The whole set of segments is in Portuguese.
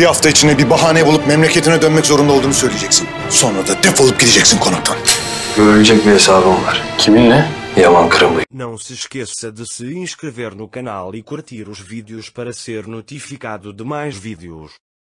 Bir hafta içinde bir bahane bulup memleketine dönmek zorunda olduğunu söyleyeceksin. Sonra da defolup gideceksin konaktan. Görülecek bir hesabım var. Kiminle? Não se esqueça de se inscrever no canal e curtir os vídeos para ser notificado de mais vídeos.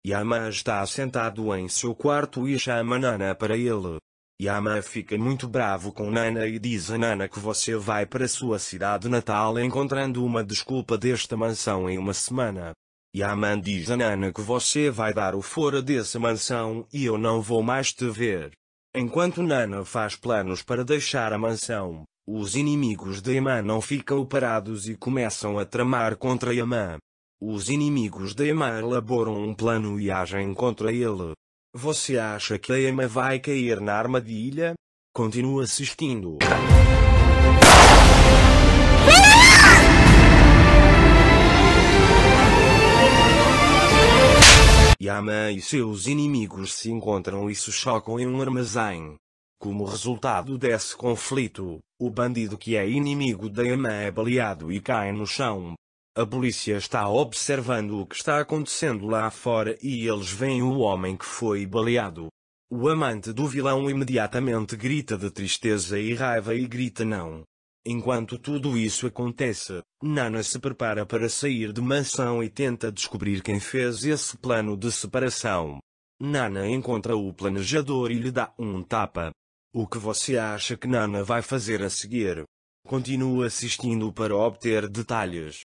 Yaman está sentado em seu quarto e chama Nana para ele. Yaman fica muito bravo com Nana e diz a Nana que você vai para sua cidade natal encontrando uma desculpa desta mansão em uma semana. E a mãe diz a Nana que você vai dar o fora dessa mansão e eu não vou mais te ver. Enquanto Nana faz planos para deixar a mansão, os inimigos de Yaman não ficam parados e começam a tramar contra Yaman. Os inimigos de Yaman elaboram um plano e agem contra ele. Você acha que Yaman vai cair na armadilha? Continua assistindo. Yama e seus inimigos se encontram e se chocam em um armazém. Como resultado desse conflito, o bandido que é inimigo da Yama é baleado e cai no chão. A polícia está observando o que está acontecendo lá fora e eles veem o homem que foi baleado. O amante do vilão imediatamente grita de tristeza e raiva e grita não. Enquanto tudo isso acontece, Nana se prepara para sair de mansão e tenta descobrir quem fez esse plano de separação. Nana encontra o planejador e lhe dá um tapa. O que você acha que Nana vai fazer a seguir? Continua assistindo para obter detalhes.